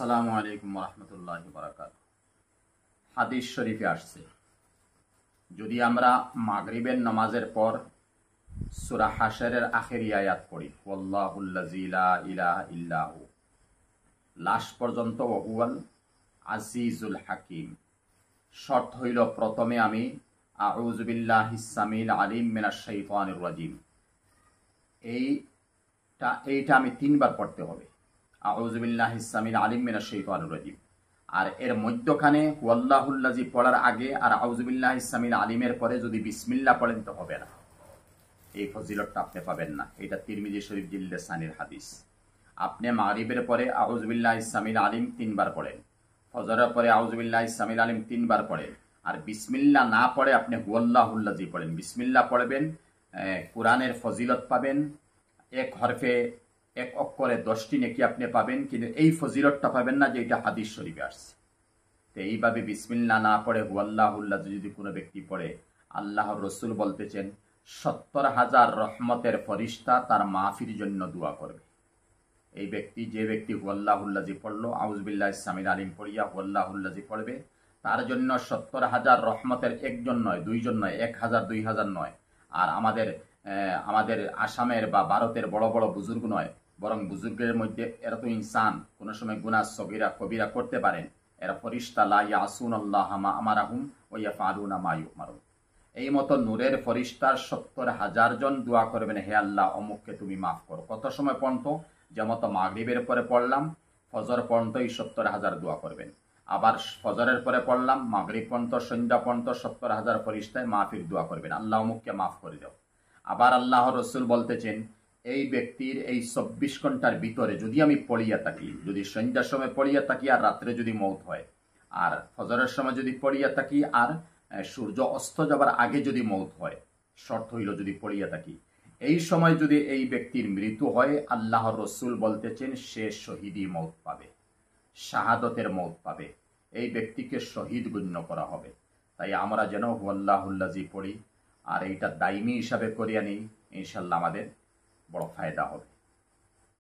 সালামু আলাইকুম রহমতুল্লাহ বারাকাত হাদিস শরীফে আসছে যদি আমরা মাগরিবের নামাজের পর সুরা হাসারের আখেরি আয়াত পড়ি ওল্লাহুল্লাজিলা ইলাহ ইল্লাহু লাশ পর্যন্ত ওহুয়াল আজিজুল হাকিম শর্ত হইল প্রথমে আমি আউজবিল্লাহ ইসামিল আলিম মিনা শৈফানুর রাজিম এইটা এইটা আমি তিনবার পড়তে হবে আউজবিল্লাহ ইসলামিন আলিম মিনা আল রাজিম আর এর মধ্যখানে হুয়াল্লাহুল্লাজি পড়ার আগে আর আউজবিল্লাহ ইসলামিন আলিমের পরে যদি বিসমিল্লা পড়েন তো হবে না এই ফজিলতটা আপনি পাবেন না এটা তিরমিজি শরীফ জিল্লে সানির হাদিস আপনি মারিবের পরে আউজবিল্লাহ ইসলামিল আলিম তিনবার পড়েন ফজরের পরে আউজবিল্লাহ ইসলামিল আলিম তিনবার পড়েন আর বিসমিল্লা না পড়ে আপনি হুয়াল্লাহুল্লাজি পড়েন বিসমিল্লা পড়বেন কোরআনের ফজিলত পাবেন এক হরফে এক অক্ষরে দশটি নেকি আপনি পাবেন কিন্তু এই ফজিলতটা পাবেন না যে এটা হাদিস শরীফে আসছে তো এইভাবে বিসমিল্লা না পড়ে হুয়াল্লাহুল্লাহ যদি কোনো ব্যক্তি পড়ে আল্লাহর রসুল বলতেছেন সত্তর হাজার রহমতের ফরিস্তা তার মাফির জন্য দোয়া করবে এই ব্যক্তি যে ব্যক্তি হুয়াল্লাহুল্লাজি পড়লো আউজবিল্লা ইসলামির আলিম পড়িয়া হুয়াল্লাহুল্লাজি পড়বে তার জন্য সত্তর হাজার রহমতের একজন নয় দুইজন নয় এক হাজার দুই হাজার নয় আর আমাদের আমাদের আসামের বা ভারতের বড় বড় বুজুর্গ নয় বরং বুজুর্গের মধ্যে এরা তো ইনসান কোন সময় গুনা সবিরা কবিরা করতে পারেন এরা ফরিস্তা লা ইয়াসুন আল্লাহ মা আমার আহম ও ইয়া ফারুন মারুম এই মতো নূরের ফরিস্তার সত্তর হাজার জন দোয়া করবেন হে আল্লাহ অমুককে তুমি মাফ করো কত সময় যে মতো মাগরিবের পরে পড়লাম ফজর পর্যন্তই সত্তর হাজার দোয়া করবেন আবার ফজরের পরে পড়লাম মাগরিব পর্যন্ত সন্ধ্যা পর্যন্ত সত্তর হাজার ফরিস্তায় মাফির দোয়া করবেন আল্লাহ অমুককে মাফ করে দাও আবার আল্লাহ রসুল বলতেছেন এই ব্যক্তির এই চব্বিশ ঘন্টার ভিতরে যদি আমি পড়িয়া থাকি যদি সন্ধ্যার সময় পড়িয়া থাকি আর রাত্রে যদি মৌত হয় আর ফজরের সময় যদি পড়িয়া থাকি আর সূর্য অস্ত যাবার আগে যদি মৌত হয় শর্ত হইল যদি পড়িয়া থাকি এই সময় যদি এই ব্যক্তির মৃত্যু হয় আল্লাহ রসুল বলতেছেন সে শহীদই মৌত পাবে শাহাদতের মৌত পাবে এই ব্যক্তিকে শহীদ গণ্য করা হবে তাই আমরা যেন হুয়াল্লাহুল্লাজি পড়ি আর এইটা দায়মি হিসাবে করিয়া নিই ইনশাল্লাহ আমাদের बड़ो फायदा हो